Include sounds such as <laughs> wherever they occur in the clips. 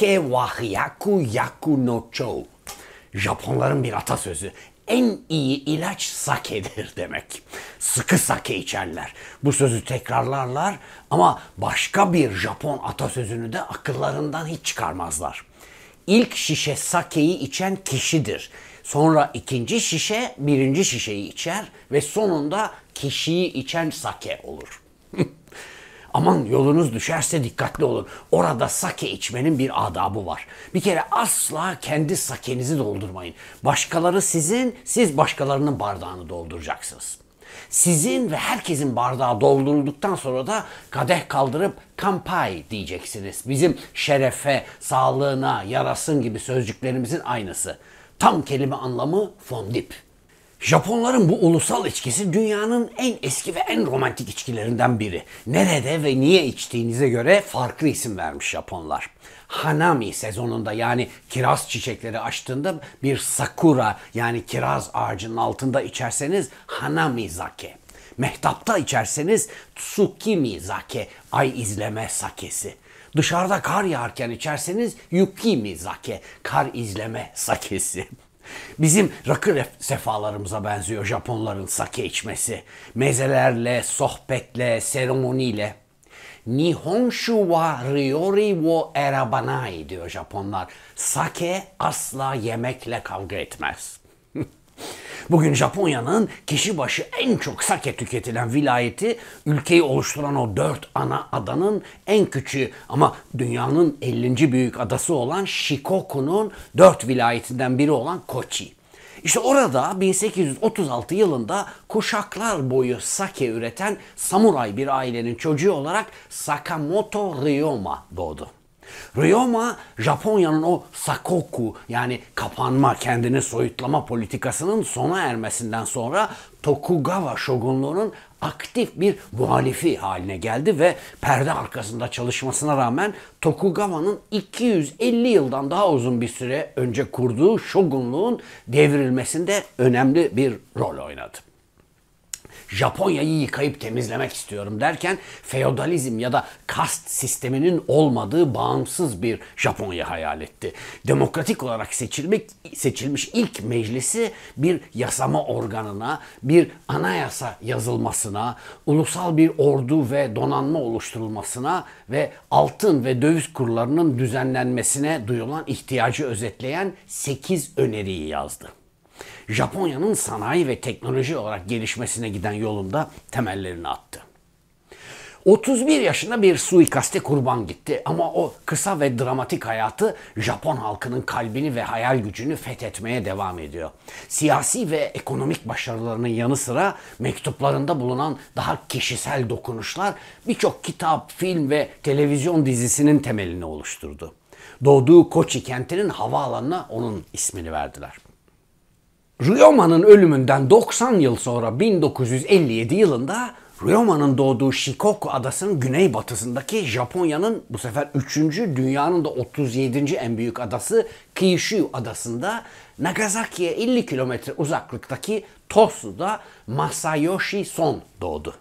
Sake wahiyaku yaku no chou. Japonların bir atasözü. En iyi ilaç sakedir demek. Sıkı sake içerler. Bu sözü tekrarlarlar ama başka bir Japon atasözünü de akıllarından hiç çıkarmazlar. İlk şişe sakeyi içen kişidir. Sonra ikinci şişe birinci şişeyi içer ve sonunda kişiyi içen sake olur. <laughs> Aman yolunuz düşerse dikkatli olun. Orada sake içmenin bir adabı var. Bir kere asla kendi sakenizi doldurmayın. Başkaları sizin, siz başkalarının bardağını dolduracaksınız. Sizin ve herkesin bardağı doldurulduktan sonra da kadeh kaldırıp kampay diyeceksiniz. Bizim şerefe, sağlığına, yarasın gibi sözcüklerimizin aynısı. Tam kelime anlamı fondip. Japonların bu ulusal içkisi dünyanın en eski ve en romantik içkilerinden biri. Nerede ve niye içtiğinize göre farklı isim vermiş Japonlar. Hanami sezonunda yani kiraz çiçekleri açtığında bir sakura yani kiraz ağacının altında içerseniz hanami zake. Mehtapta içerseniz tsukimi zake, ay izleme sakesi. Dışarıda kar yağarken içerseniz yukimi zake, kar izleme sakesi. <laughs> Bizim rakı sefalarımıza benziyor Japonların sake içmesi. Mezelerle, sohbetle, seremoniyle. Nihonshu wa ryori wo erabanai diyor Japonlar. Sake asla yemekle kavga etmez. Bugün Japonya'nın kişi başı en çok sake tüketilen vilayeti ülkeyi oluşturan o dört ana adanın en küçüğü ama dünyanın 50. büyük adası olan Shikoku'nun dört vilayetinden biri olan Kochi. İşte orada 1836 yılında kuşaklar boyu sake üreten samuray bir ailenin çocuğu olarak Sakamoto Ryoma doğdu. Ryoma Japonya'nın o sakoku yani kapanma, kendini soyutlama politikasının sona ermesinden sonra Tokugawa şogunluğunun aktif bir muhalifi haline geldi ve perde arkasında çalışmasına rağmen Tokugawa'nın 250 yıldan daha uzun bir süre önce kurduğu şogunluğun devrilmesinde önemli bir rol oynadı. Japonya'yı yıkayıp temizlemek istiyorum derken feodalizm ya da kast sisteminin olmadığı bağımsız bir Japonya hayal etti. Demokratik olarak seçilmek seçilmiş ilk meclisi bir yasama organına, bir anayasa yazılmasına, ulusal bir ordu ve donanma oluşturulmasına ve altın ve döviz kurlarının düzenlenmesine duyulan ihtiyacı özetleyen 8 öneriyi yazdı. Japonya'nın sanayi ve teknoloji olarak gelişmesine giden yolunda temellerini attı. 31 yaşında bir suikaste kurban gitti ama o kısa ve dramatik hayatı Japon halkının kalbini ve hayal gücünü fethetmeye devam ediyor. Siyasi ve ekonomik başarılarının yanı sıra mektuplarında bulunan daha kişisel dokunuşlar birçok kitap, film ve televizyon dizisinin temelini oluşturdu. Doğduğu Koçi kentinin havaalanına onun ismini verdiler. Ryoma'nın ölümünden 90 yıl sonra 1957 yılında Ryoma'nın doğduğu Shikoku adasının güneybatısındaki Japonya'nın bu sefer 3. dünyanın da 37. en büyük adası Kyushu adasında Nagasaki'ye 50 kilometre uzaklıktaki Tosu'da Masayoshi Son doğdu.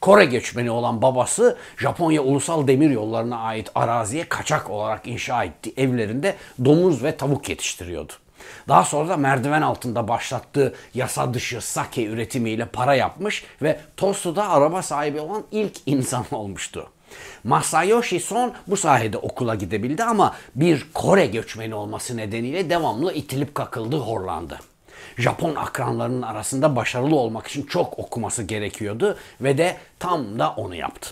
Kore göçmeni olan babası Japonya Ulusal Demir Yollarına ait araziye kaçak olarak inşa etti evlerinde domuz ve tavuk yetiştiriyordu. Daha sonra da merdiven altında başlattığı yasa dışı sake üretimiyle para yapmış ve Tosu'da araba sahibi olan ilk insan <laughs> olmuştu. Masayoshi Son bu sayede okula gidebildi ama bir Kore göçmeni olması nedeniyle devamlı itilip kakıldı, horlandı. Japon akranlarının arasında başarılı olmak için çok okuması gerekiyordu ve de tam da onu yaptı.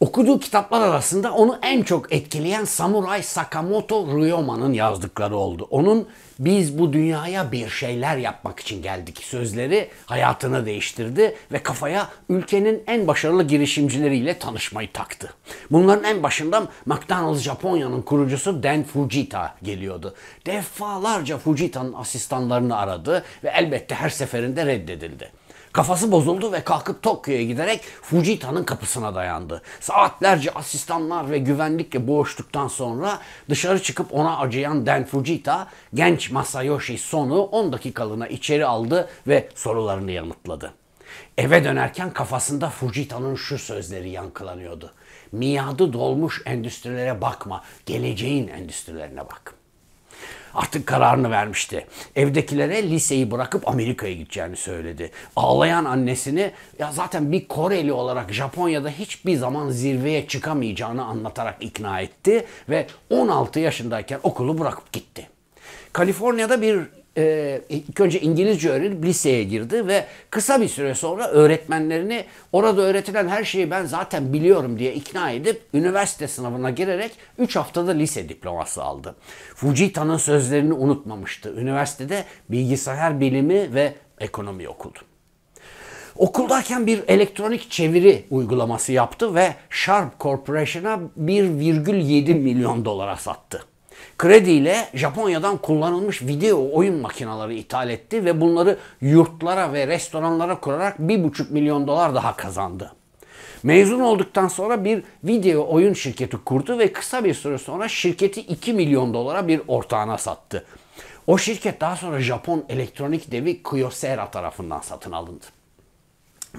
Okuduğu kitaplar arasında onu en çok etkileyen Samuray Sakamoto Ryoma'nın yazdıkları oldu. Onun biz bu dünyaya bir şeyler yapmak için geldik sözleri hayatını değiştirdi ve kafaya ülkenin en başarılı girişimcileriyle tanışmayı taktı. Bunların en başında McDonald's Japonya'nın kurucusu Dan Fujita geliyordu. Defalarca Fujita'nın asistanlarını aradı ve elbette her seferinde reddedildi. Kafası bozuldu ve kalkıp Tokyo'ya giderek Fujita'nın kapısına dayandı. Saatlerce asistanlar ve güvenlikle boğuştuktan sonra dışarı çıkıp ona acıyan Den Fujita, genç Masayoshi Son'u 10 dakikalığına içeri aldı ve sorularını yanıtladı. Eve dönerken kafasında Fujita'nın şu sözleri yankılanıyordu. Miadı dolmuş endüstrilere bakma, geleceğin endüstrilerine bak artık kararını vermişti. Evdekilere liseyi bırakıp Amerika'ya gideceğini söyledi. Ağlayan annesini ya zaten bir Koreli olarak Japonya'da hiçbir zaman zirveye çıkamayacağını anlatarak ikna etti ve 16 yaşındayken okulu bırakıp gitti. Kaliforniya'da bir e, ilk önce İngilizce öğrenip liseye girdi ve kısa bir süre sonra öğretmenlerini orada öğretilen her şeyi ben zaten biliyorum diye ikna edip üniversite sınavına girerek 3 haftada lise diploması aldı. Fujita'nın sözlerini unutmamıştı. Üniversitede bilgisayar bilimi ve ekonomi okudu. Okuldayken bir elektronik çeviri uygulaması yaptı ve Sharp Corporation'a 1,7 milyon dolara sattı. Krediyle Japonya'dan kullanılmış video oyun makinaları ithal etti ve bunları yurtlara ve restoranlara kurarak 1,5 milyon dolar daha kazandı. Mezun olduktan sonra bir video oyun şirketi kurdu ve kısa bir süre sonra şirketi 2 milyon dolara bir ortağına sattı. O şirket daha sonra Japon elektronik devi Kyocera tarafından satın alındı.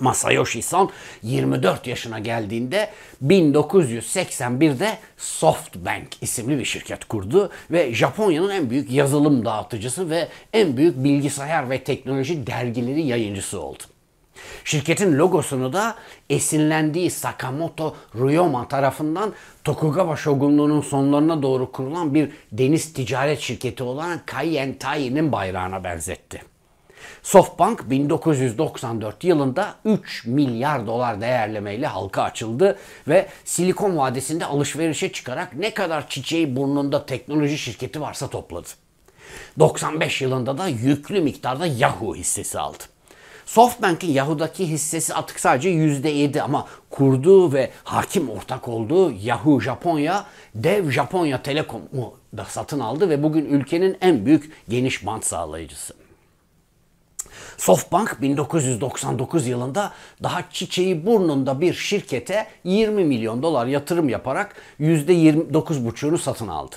Masayoshi Son 24 yaşına geldiğinde 1981'de SoftBank isimli bir şirket kurdu ve Japonya'nın en büyük yazılım dağıtıcısı ve en büyük bilgisayar ve teknoloji dergileri yayıncısı oldu. Şirketin logosunu da esinlendiği Sakamoto Ryoma tarafından Tokugawa şogunluğunun sonlarına doğru kurulan bir deniz ticaret şirketi olan Kaientai'nin bayrağına benzetti. Softbank 1994 yılında 3 milyar dolar değerlemeyle halka açıldı ve Silikon Vadisi'nde alışverişe çıkarak ne kadar çiçeği burnunda teknoloji şirketi varsa topladı. 95 yılında da yüklü miktarda Yahoo hissesi aldı. Softbank'in Yahoo'daki hissesi atık sadece %7 ama kurduğu ve hakim ortak olduğu Yahoo Japonya, dev Japonya Telekom'u da satın aldı ve bugün ülkenin en büyük geniş bant sağlayıcısı. Softbank 1999 yılında daha çiçeği burnunda bir şirkete 20 milyon dolar yatırım yaparak %29,5'unu satın aldı.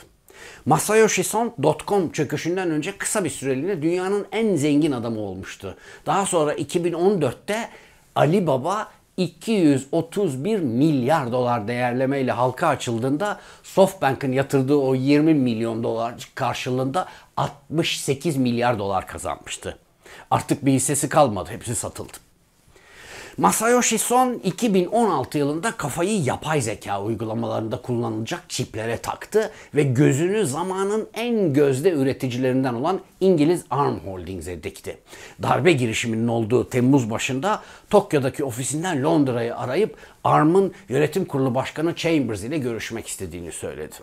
Masayoshi Son dotcom çöküşünden önce kısa bir süreliğine dünyanın en zengin adamı olmuştu. Daha sonra 2014'te Alibaba 231 milyar dolar değerlemeyle halka açıldığında SoftBank'ın yatırdığı o 20 milyon dolar karşılığında 68 milyar dolar kazanmıştı. Artık bir hissesi kalmadı. Hepsi satıldı. Masayoshi Son 2016 yılında kafayı yapay zeka uygulamalarında kullanılacak çiplere taktı ve gözünü zamanın en gözde üreticilerinden olan İngiliz Arm Holdings'e dikti. Darbe girişiminin olduğu Temmuz başında Tokyo'daki ofisinden Londra'yı arayıp Arm'ın yönetim kurulu başkanı Chambers ile görüşmek istediğini söyledi.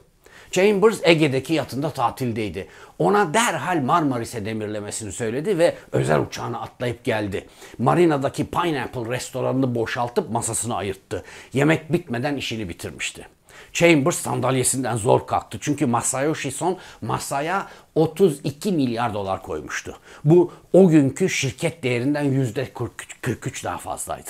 Chambers Ege'deki yatında tatildeydi. Ona derhal Marmaris'e demirlemesini söyledi ve özel uçağına atlayıp geldi. Marina'daki Pineapple restoranını boşaltıp masasını ayırttı. Yemek bitmeden işini bitirmişti. Chambers sandalyesinden zor kalktı. Çünkü Masayoshi Son masaya 32 milyar dolar koymuştu. Bu o günkü şirket değerinden %43 daha fazlaydı.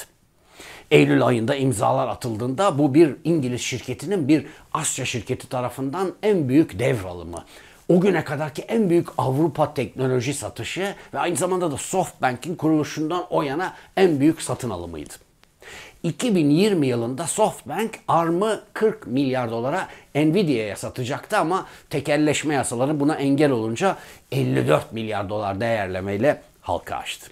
Eylül ayında imzalar atıldığında bu bir İngiliz şirketinin bir Asya şirketi tarafından en büyük devralımı o güne kadarki en büyük Avrupa teknoloji satışı ve aynı zamanda da SoftBank'in kuruluşundan o yana en büyük satın alımıydı. 2020 yılında SoftBank ARM'ı 40 milyar dolara Nvidia'ya satacaktı ama tekelleşme yasaları buna engel olunca 54 milyar dolar değerlemeyle halka açtı.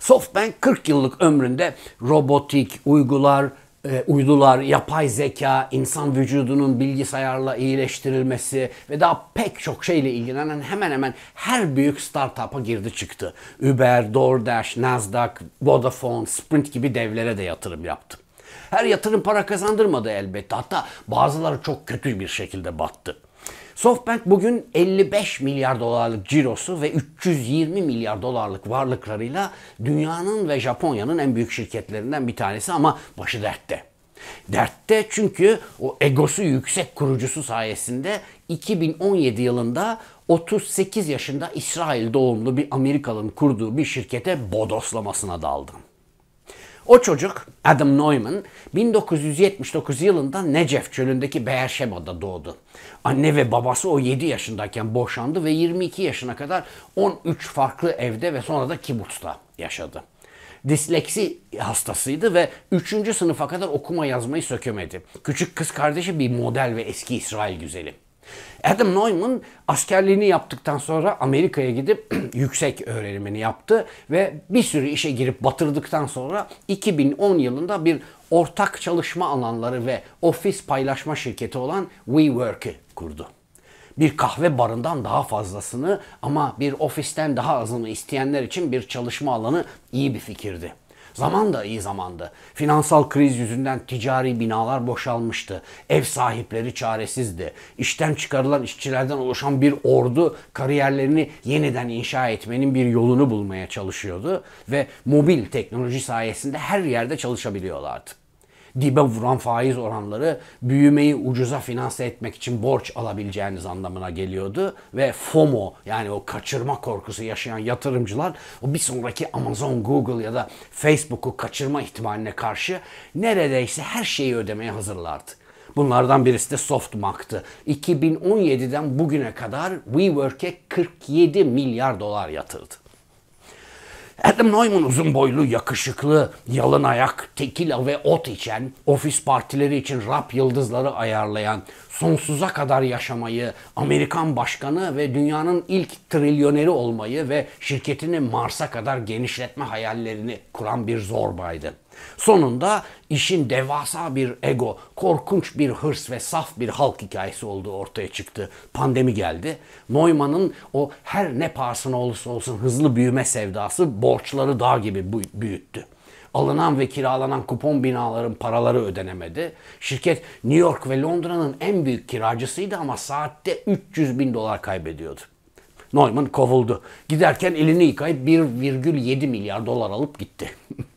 SoftBank 40 yıllık ömründe robotik, uygular, e, uydular, yapay zeka, insan vücudunun bilgisayarla iyileştirilmesi ve daha pek çok şeyle ilgilenen hemen hemen her büyük startup'a girdi çıktı. Uber, DoorDash, Nasdaq, Vodafone, Sprint gibi devlere de yatırım yaptı. Her yatırım para kazandırmadı elbette. Hatta bazıları çok kötü bir şekilde battı. SoftBank bugün 55 milyar dolarlık cirosu ve 320 milyar dolarlık varlıklarıyla dünyanın ve Japonya'nın en büyük şirketlerinden bir tanesi ama başı dertte. Dertte çünkü o egosu yüksek kurucusu sayesinde 2017 yılında 38 yaşında İsrail doğumlu bir Amerikalı'nın kurduğu bir şirkete bodoslamasına daldım. O çocuk Adam Neumann 1979 yılında Necef çölündeki Beersheba'da doğdu. Anne ve babası o 7 yaşındayken boşandı ve 22 yaşına kadar 13 farklı evde ve sonra da kibutsta yaşadı. Disleksi hastasıydı ve 3. sınıfa kadar okuma yazmayı sökemedi. Küçük kız kardeşi bir model ve eski İsrail güzeli. Adam Neumann askerliğini yaptıktan sonra Amerika'ya gidip <clears throat> yüksek öğrenimini yaptı ve bir sürü işe girip batırdıktan sonra 2010 yılında bir ortak çalışma alanları ve ofis paylaşma şirketi olan WeWork'ı kurdu bir kahve barından daha fazlasını ama bir ofisten daha azını isteyenler için bir çalışma alanı iyi bir fikirdi. Zaman da iyi zamandı. Finansal kriz yüzünden ticari binalar boşalmıştı. Ev sahipleri çaresizdi. İşten çıkarılan işçilerden oluşan bir ordu kariyerlerini yeniden inşa etmenin bir yolunu bulmaya çalışıyordu ve mobil teknoloji sayesinde her yerde çalışabiliyorlardı dibe vuran faiz oranları büyümeyi ucuza finanse etmek için borç alabileceğiniz anlamına geliyordu. Ve FOMO yani o kaçırma korkusu yaşayan yatırımcılar o bir sonraki Amazon, Google ya da Facebook'u kaçırma ihtimaline karşı neredeyse her şeyi ödemeye hazırlardı. Bunlardan birisi de Softmark'tı. 2017'den bugüne kadar WeWork'e 47 milyar dolar yatırdı. Adam Neumann uzun boylu, yakışıklı, yalın ayak, tekila ve ot içen, ofis partileri için rap yıldızları ayarlayan, sonsuza kadar yaşamayı, Amerikan başkanı ve dünyanın ilk trilyoneri olmayı ve şirketini Mars'a kadar genişletme hayallerini kuran bir zorbaydı. Sonunda işin devasa bir ego, korkunç bir hırs ve saf bir halk hikayesi olduğu ortaya çıktı. Pandemi geldi. Neumann'ın o her ne pahasına olursa olsun hızlı büyüme sevdası borçları dağ gibi büyüttü alınan ve kiralanan kupon binaların paraları ödenemedi. Şirket New York ve Londra'nın en büyük kiracısıydı ama saatte 300 bin dolar kaybediyordu. Neumann kovuldu. Giderken elini yıkayıp 1,7 milyar dolar alıp gitti. <laughs>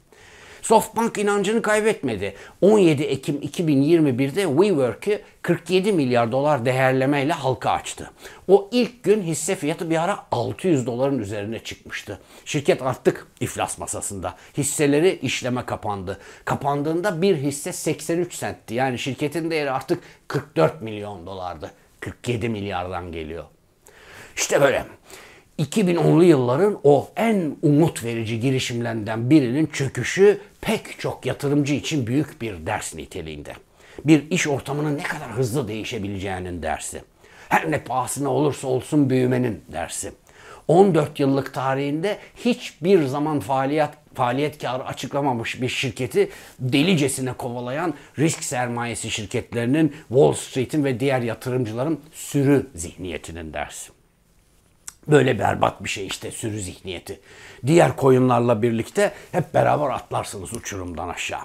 Softbank inancını kaybetmedi. 17 Ekim 2021'de WeWork'ı 47 milyar dolar değerlemeyle halka açtı. O ilk gün hisse fiyatı bir ara 600 doların üzerine çıkmıştı. Şirket artık iflas masasında. Hisseleri işleme kapandı. Kapandığında bir hisse 83 sentti. Yani şirketin değeri artık 44 milyon dolardı. 47 milyardan geliyor. İşte böyle. 2010'lu yılların o en umut verici girişimlerinden birinin çöküşü pek çok yatırımcı için büyük bir ders niteliğinde. Bir iş ortamının ne kadar hızlı değişebileceğinin dersi. Her ne pahasına olursa olsun büyümenin dersi. 14 yıllık tarihinde hiçbir zaman faaliyet faaliyet karı açıklamamış bir şirketi delicesine kovalayan risk sermayesi şirketlerinin Wall Street'in ve diğer yatırımcıların sürü zihniyetinin dersi. Böyle berbat bir şey işte sürü zihniyeti. Diğer koyunlarla birlikte hep beraber atlarsınız uçurumdan aşağı.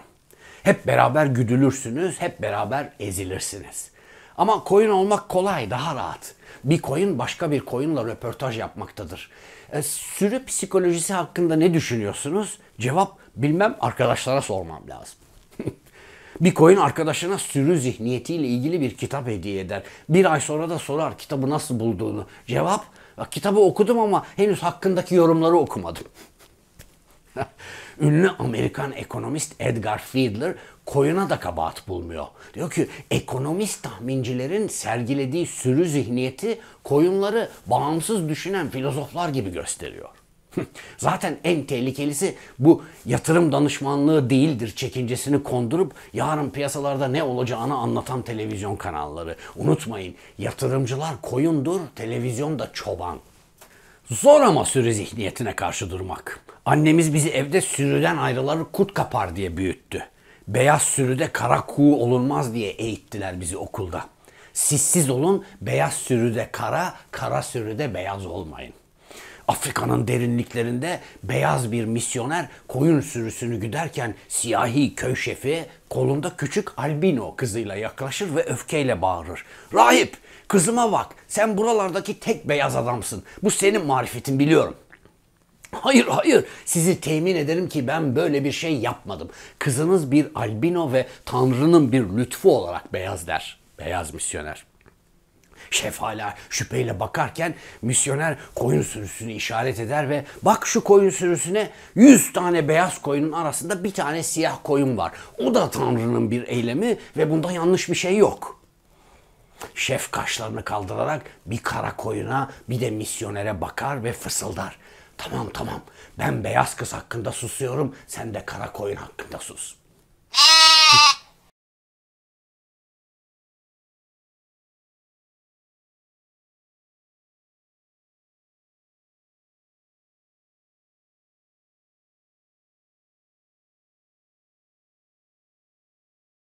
Hep beraber güdülürsünüz, hep beraber ezilirsiniz. Ama koyun olmak kolay, daha rahat. Bir koyun başka bir koyunla röportaj yapmaktadır. E, sürü psikolojisi hakkında ne düşünüyorsunuz? Cevap bilmem arkadaşlara sormam lazım. Bir koyun arkadaşına sürü zihniyetiyle ilgili bir kitap hediye eder. Bir ay sonra da sorar kitabı nasıl bulduğunu. Cevap, kitabı okudum ama henüz hakkındaki yorumları okumadım. <laughs> Ünlü Amerikan ekonomist Edgar Fiedler koyuna da kabahat bulmuyor. Diyor ki ekonomist tahmincilerin sergilediği sürü zihniyeti koyunları bağımsız düşünen filozoflar gibi gösteriyor. <laughs> Zaten en tehlikelisi bu yatırım danışmanlığı değildir çekincesini kondurup yarın piyasalarda ne olacağını anlatan televizyon kanalları. Unutmayın yatırımcılar koyundur, televizyon da çoban. Zor ama sürü zihniyetine karşı durmak. Annemiz bizi evde sürüden ayrıları kurt kapar diye büyüttü. Beyaz sürüde kara kuğu olunmaz diye eğittiler bizi okulda. Sissiz olun, beyaz sürüde kara, kara sürüde beyaz olmayın. Afrika'nın derinliklerinde beyaz bir misyoner koyun sürüsünü güderken siyahi köy şefi kolunda küçük albino kızıyla yaklaşır ve öfkeyle bağırır. Rahip kızıma bak sen buralardaki tek beyaz adamsın. Bu senin marifetin biliyorum. Hayır hayır sizi temin ederim ki ben böyle bir şey yapmadım. Kızınız bir albino ve Tanrı'nın bir lütfu olarak beyaz der. Beyaz misyoner. Şef hala şüpheyle bakarken misyoner koyun sürüsünü işaret eder ve bak şu koyun sürüsüne 100 tane beyaz koyunun arasında bir tane siyah koyun var. O da Tanrı'nın bir eylemi ve bunda yanlış bir şey yok. Şef kaşlarını kaldırarak bir kara koyuna bir de misyonere bakar ve fısıldar. Tamam tamam ben beyaz kız hakkında susuyorum sen de kara koyun hakkında sus.''